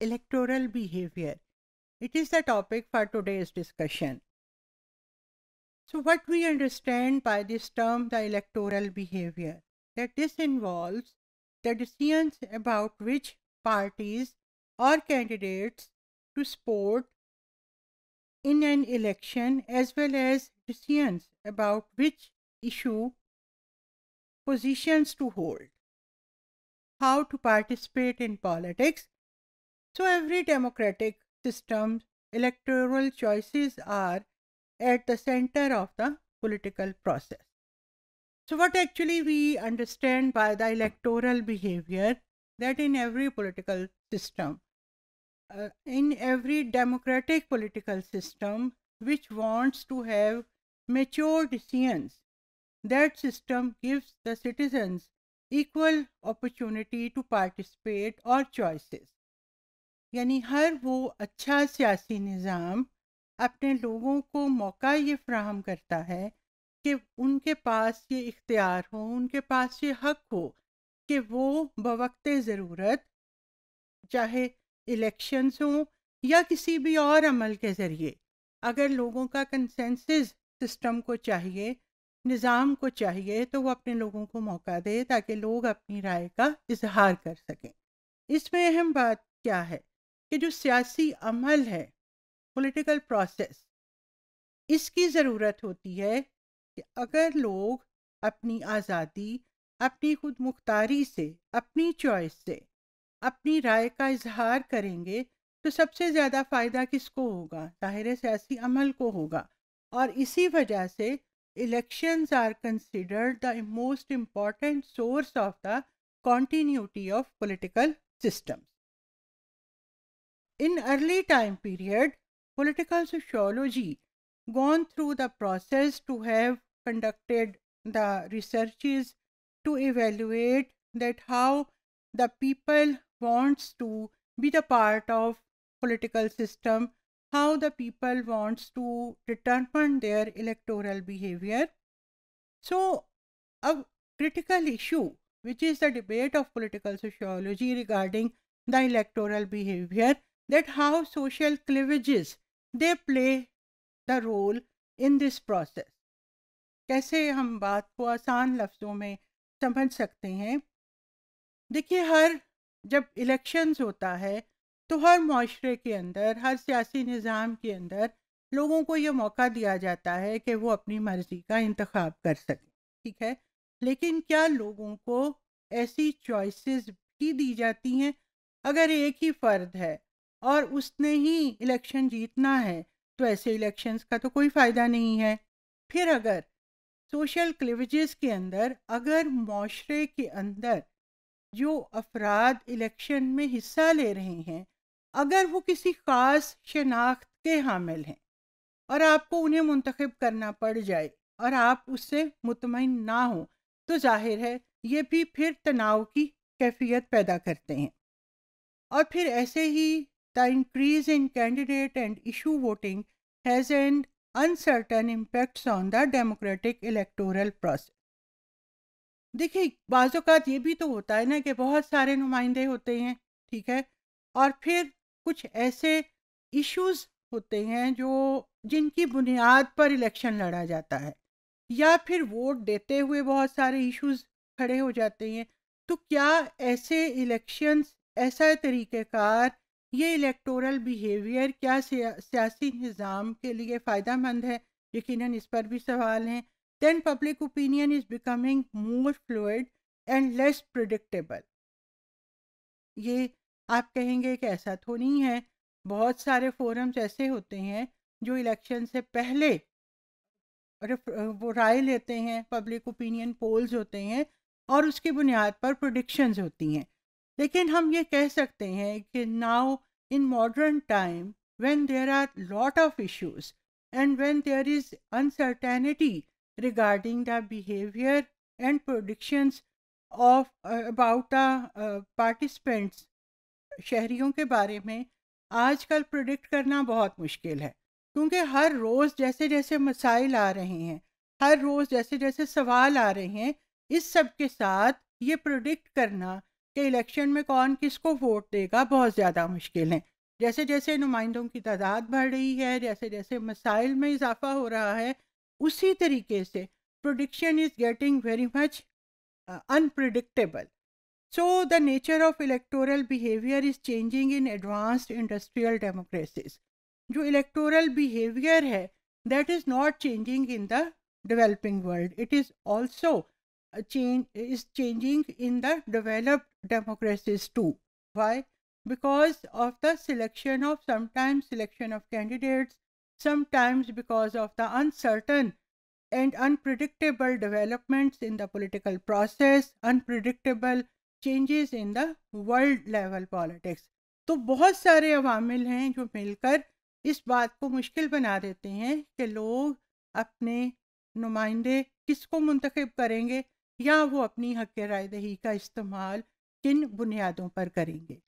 electoral behavior. It is the topic for today's discussion. So what we understand by this term the electoral behavior that this involves the decisions about which parties or candidates to support in an election as well as decisions about which issue positions to hold, how to participate in politics so every democratic system electoral choices are at the center of the political process. So what actually we understand by the electoral behavior that in every political system, uh, in every democratic political system which wants to have mature decisions, that system gives the citizens equal opportunity to participate or choices. यानी हर वो अच्छा सियासी निज़ाम अपने लोगों को मौका ये फ्राहम करता है कि उनके पास ये इख्तियार हो उनके पास ये हक हो कि वो बवक्त ज़रूरत चाहे इलेक्शंस हों या किसी भी और अमल के ज़रिए अगर लोगों का कंसेंसस सिस्टम को चाहिए निज़ाम को चाहिए तो वो अपने लोगों को मौका दे ताकि लोग अपनी राय का इजहार कर सकें इसमें अहम बात क्या है कि जो सियासी अमल है पॉलिटिकल प्रोसेस इसकी ज़रूरत होती है कि अगर लोग अपनी आज़ादी अपनी खुद मुख्तारी से अपनी चॉइस से अपनी राय का इजहार करेंगे तो सबसे ज़्यादा फ़ायदा किसको होगा ज़ाहिर सियासी अमल को होगा और इसी वजह से elections are considered the most important source of the continuity of political system In early time period, political sociology gone through the process to have conducted the researches to evaluate that how the people wants to be the part of political system how the people wants to determine their electoral behavior so a critical issue which is the debate of political sociology regarding the electoral behavior that how social cleavages they play the role in this process कैसे हम बात को आसान लफ्ज़ों में समझ सकते हैं देखिए हर जब इलेक्शंस होता है तो हर माशरे के अंदर हर सियासी निज़ाम के अंदर लोगों को ये मौका दिया जाता है कि वो अपनी मर्ज़ी का इंतखब कर सकें ठीक है लेकिन क्या लोगों को ऐसी चॉइसेस भी दी जाती हैं अगर एक ही फ़र्द है और उसने ही इलेक्शन जीतना है तो ऐसे इलेक्शंस का तो कोई फ़ायदा नहीं है फिर अगर सोशल क्लिविजेस के अंदर अगर माशरे के अंदर जो अफराद इलेक्शन में हिस्सा ले रहे हैं अगर वो किसी ख़ास शनाख्त के हामिल हैं और आपको उन्हें मुंतखब करना पड़ जाए और आप उससे मुतमिन ना हो तो जाहिर है ये भी फिर तनाव की कैफियत पैदा करते हैं और फिर ऐसे ही the increase in candidate and issue voting has an uncertain impacts on the democratic electoral process. देखिए बाज़ात ये भी तो होता है ना कि बहुत सारे नुमाइंदे होते हैं ठीक है और फिर कुछ ऐसे इश्यूज होते हैं जो जिनकी बुनियाद पर इलेक्शन लड़ा जाता है या फिर वोट देते हुए बहुत सारे इश्यूज खड़े हो जाते हैं तो क्या ऐसे इलेक्शंस ऐसा तरीक़ेकार ये इलेक्टोरल बिहेवियर क्या सियासी निज़ाम के लिए फ़ायदा मंद है यकीनन इस पर भी सवाल हैं then public opinion is becoming more fluid and less predictable ये आप कहेंगे कि ऐसा तो नहीं है बहुत सारे फोरम्स ऐसे होते हैं जो इलेक्शन से पहले वो राय लेते हैं पब्लिक ओपिनियन पोल्स होते हैं और उसकी बुनियाद पर प्रोडिक्शंस होती हैं लेकिन हम ये कह सकते हैं कि now in modern time when there are lot of issues and when there is uncertainty regarding the behaviour and predictions of about the participants शहरियों के बारे में आजकल प्रोडिक्ट करना बहुत मुश्किल है क्योंकि हर रोज़ जैसे जैसे मसाइल आ रहे हैं हर रोज़ जैसे जैसे सवाल आ रहे हैं इस सब के साथ ये प्रोडिक्ट करना कि इलेक्शन में कौन किसको वोट देगा बहुत ज़्यादा मुश्किल है जैसे जैसे नुमाइंदों की तादाद बढ़ रही है जैसे जैसे मसाइल में इजाफा हो रहा है उसी तरीके से prediction is getting very much unpredictable so the nature of electoral behaviour is changing in advanced industrial democracies जो इलेक्टोरल बिहेवियर है that is not changing in the developing world it is also change is changing in the developed democracies too. Why? Because of the selection of sometimes selection of candidates, sometimes because of the uncertain and unpredictable developments in the political process, unpredictable changes in the world level politics. तो बहुत सारे अवामिल हैं जो मिलकर इस बात को मुश्किल बना देते हैं कि लोग अपने नुमाइंदे किसको मुंतखब करेंगे या वो अपनी हक राय दही का इस्तेमाल किन बुनियादों पर करेंगे